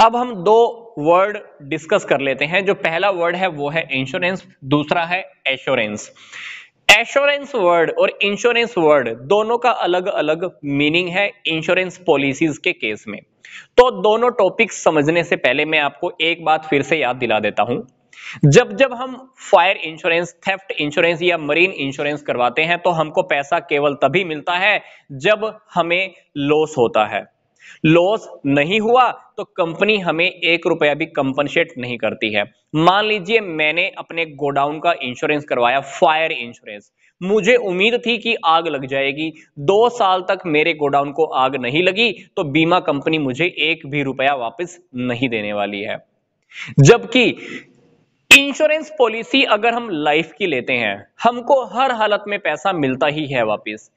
अब हम दो वर्ड डिस्कस कर लेते हैं जो पहला वर्ड है वो है इंश्योरेंस दूसरा है एश्योरेंस एश्योरेंस वर्ड और इंश्योरेंस वर्ड दोनों का अलग अलग मीनिंग है इंश्योरेंस पॉलिसीज के केस में तो दोनों टॉपिक समझने से पहले मैं आपको एक बात फिर से याद दिला देता हूं जब जब हम फायर इंश्योरेंस थेफ्ट इंश्योरेंस या मरीन इंश्योरेंस करवाते हैं तो हमको पैसा केवल तभी मिलता है जब हमें लॉस होता है लॉस नहीं हुआ तो कंपनी हमें एक रुपया भी कंपनसेट नहीं करती है मान लीजिए मैंने अपने गोडाउन का इंश्योरेंस करवाया फायर इंश्योरेंस मुझे उम्मीद थी कि आग लग जाएगी दो साल तक मेरे गोडाउन को आग नहीं लगी तो बीमा कंपनी मुझे एक भी रुपया वापस नहीं देने वाली है जबकि इंश्योरेंस पॉलिसी अगर हम लाइफ की लेते हैं हमको हर हालत में पैसा मिलता ही है वापस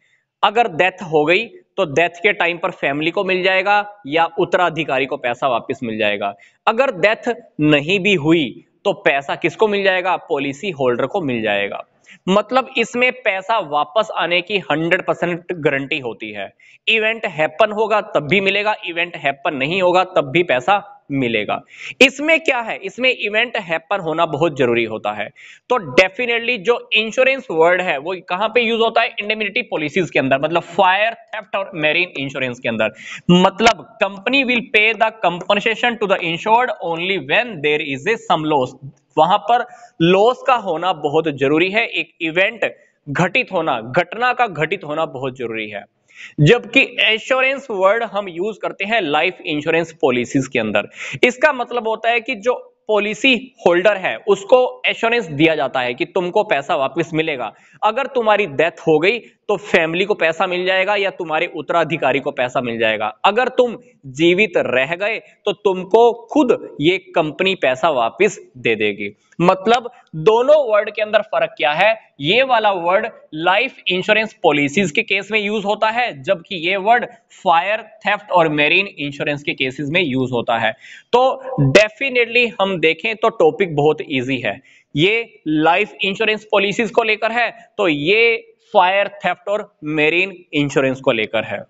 अगर डेथ हो गई तो डेथ के टाइम पर फैमिली को मिल जाएगा या उत्तराधिकारी को पैसा वापस मिल जाएगा अगर डेथ नहीं भी हुई तो पैसा किसको मिल जाएगा पॉलिसी होल्डर को मिल जाएगा मतलब इसमें पैसा वापस आने की 100 परसेंट गारंटी होती है इवेंट हैपन होगा तब भी मिलेगा इवेंट हैपन नहीं होगा तब भी पैसा मिलेगा इसमें क्या है इसमें इवेंट हैपन होना बहुत जरूरी होता है तो डेफिनेटली जो इंश्योरेंस वर्ड है वो कहां पे यूज होता है इंडेमिनिटी पॉलिसीज के अंदर मतलब फायर थेफ्ट और मेरीन इंश्योरेंस के अंदर मतलब company will pay the compensation to the insured only when there is a some loss वहां पर लॉस का होना बहुत जरूरी है एक इवेंट घटित होना घटना का घटित होना बहुत जरूरी है जबकि इंश्योरेंस वर्ड हम यूज करते हैं लाइफ इंश्योरेंस पॉलिसीज के अंदर इसका मतलब होता है कि जो पॉलिसी होल्डर है उसको एश्योरेंस दिया जाता है कि तुमको पैसा वापस मिलेगा अगर तुम्हारी डेथ हो गई तो फैमिली को पैसा मिल जाएगा या तुम्हारे उत्तराधिकारी को पैसा मिल जाएगा अगर तुम जीवित रह गए तो तुमको खुद ये कंपनी पैसा वापस दे देगी मतलब दोनों वर्ड के अंदर फर्क क्या है ये वाला वर्ड लाइफ इंश्योरेंस पॉलिसीज के केस में यूज होता है जबकि ये वर्ड फायर थेफ्ट और मेरीन इंश्योरेंस के केसेस में यूज होता है तो डेफिनेटली हम देखें तो टॉपिक बहुत ईजी है ये लाइफ इंश्योरेंस पॉलिसीज को लेकर है तो ये फायर थेफ्ट और मेरीन इंश्योरेंस को लेकर है